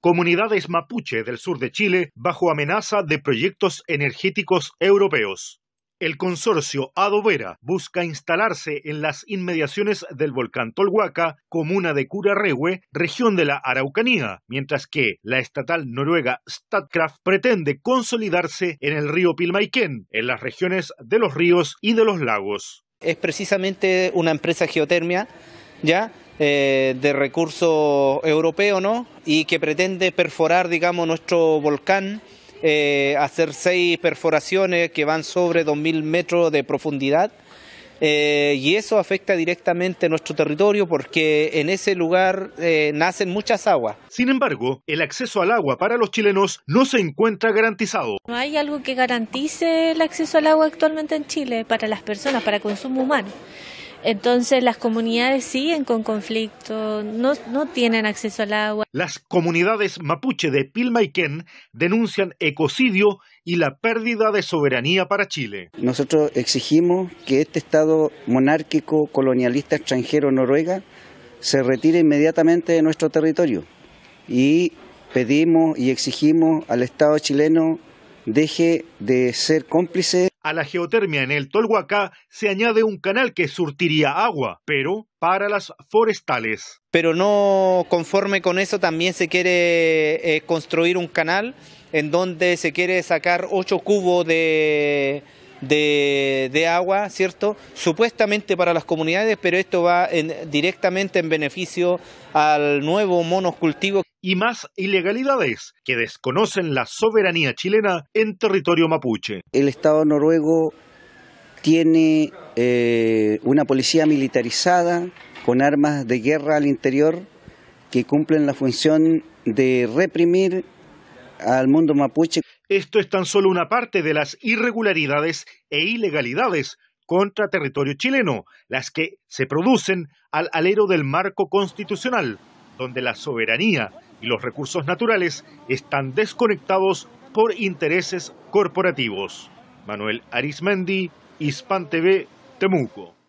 comunidades mapuche del sur de Chile bajo amenaza de proyectos energéticos europeos. El consorcio Adovera busca instalarse en las inmediaciones del volcán Tolhuaca, comuna de Curarrehue, región de la Araucanía, mientras que la estatal noruega Statkraft pretende consolidarse en el río Pilmaiquén, en las regiones de los ríos y de los lagos. Es precisamente una empresa geotermia, ¿ya? Eh, de recurso europeo ¿no? Y que pretende perforar, digamos, nuestro volcán, eh, hacer seis perforaciones que van sobre 2.000 metros de profundidad. Eh, y eso afecta directamente nuestro territorio porque en ese lugar nacen muchas aguas. Sin embargo, el acceso al agua para los chilenos no se encuentra garantizado. No hay algo que garantice el acceso al agua actualmente en Chile para las personas, para consumo humano. Entonces las comunidades siguen con conflicto, no, no tienen acceso al agua. Las comunidades mapuche de Pilmaiquén denuncian ecocidio y la pérdida de soberanía para Chile. Nosotros exigimos que este Estado monárquico colonialista extranjero Noruega se retire inmediatamente de nuestro territorio y pedimos y exigimos al Estado chileno deje de ser cómplice a la geotermia en el Tolhuacá se añade un canal que surtiría agua, pero para las forestales. Pero no conforme con eso también se quiere eh, construir un canal en donde se quiere sacar 8 cubos de de, agua, ¿cierto? Supuestamente para las comunidades, pero esto va directamente en beneficio al nuevo monocultivo. Y más ilegalidades que desconocen la soberanía chilena en territorio mapuche. El Estado noruego tiene eh, una policía militarizada con armas de guerra al interior que cumplen la función de reprimir al mundo mapuche. Esto es tan solo una parte de las irregularidades e ilegalidades contra territorio chileno, las que se producen al alero del marco constitucional, donde la soberanía y los recursos naturales están desconectados por intereses corporativos. Manuel Arismendi, Hispan TV, Temuco.